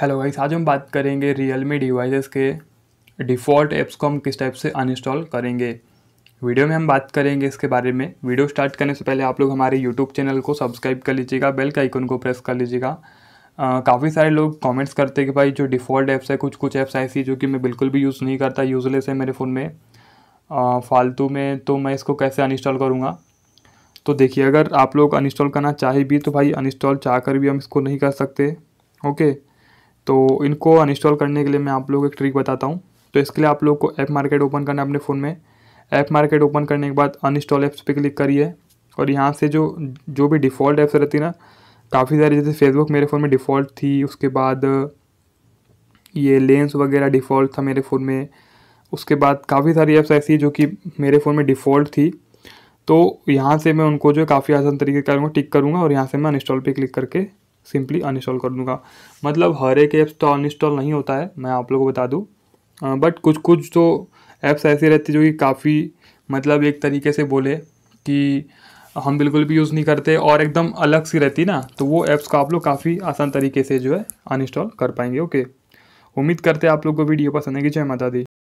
Hello guys आज हम बात करेंगे रियल मी डिवाइसेस के डिफ़ॉल्ट ऐप्स को हम किस टाइप से अनइंस्टॉल करेंगे वीडियो में हम बात करेंगे इसके बारे में वीडियो स्टार्ट करने से पहले आप लोग हमारे यूट्यूब चैनल को सब्सक्राइब कर लीजिएगा बेल के आइकन को प्रेस कर लीजिएगा काफ़ी सारे लोग कमेंट्स करते हैं कि भाई जो डिफ़ॉल्ट ऐप्स है कुछ कुछ ऐप्स ऐसी जो कि मैं बिल्कुल भी यूज़ नहीं करता यूज़लेस है मेरे फ़ोन में फ़ालतू में तो मैं इसको कैसे अनइंस्टॉल करूँगा तो देखिए अगर आप लोग अनइंस्टॉल करना चाहे भी तो भाई अनइंस्टॉल चाह भी हम इसको नहीं कर सकते ओके okay? तो इनको अनइंस्टॉल करने के लिए मैं आप लोग को एक ट्रिक बताता हूँ तो इसके लिए आप लोग को ऐप मार्केट ओपन करना है अपने फ़ोन में ऐप मार्केट ओपन करने के बाद अनइंस्टॉल ऐप्स पे क्लिक करिए और यहाँ से जो जो भी डिफ़ॉल्ट ऐप्स रहती ना काफ़ी सारी जैसे फेसबुक मेरे फ़ोन में डिफ़ॉल्ट थी उसके बाद ये लेंस वगैरह डिफ़ॉल्ट था मेरे फ़ोन में उसके बाद काफ़ी सारी ऐप्स ऐसी जो कि मेरे फ़ोन में डिफ़ॉल्ट थी तो यहाँ से मैं उनको जो काफ़ी आसान तरीके का करूँगा टिक करूँगा और यहाँ से मैं अनइंस्टॉल पर क्लिक करके सिंपली अनइंस्टॉल कर दूंगा मतलब हर एक ऐप्स तो अनइंस्टॉल नहीं होता है मैं आप लोगों को बता दूँ बट कुछ कुछ तो ऐप्स ऐसे रहते जो कि काफ़ी मतलब एक तरीके से बोले कि हम बिल्कुल भी यूज़ नहीं करते और एकदम अलग सी रहती ना तो वो ऐप्स को आप लोग काफ़ी आसान तरीके से जो है अनइंस्टॉल कर पाएंगे ओके उम्मीद करते हैं आप लोग को वीडियो पसंद है कि जय माता दी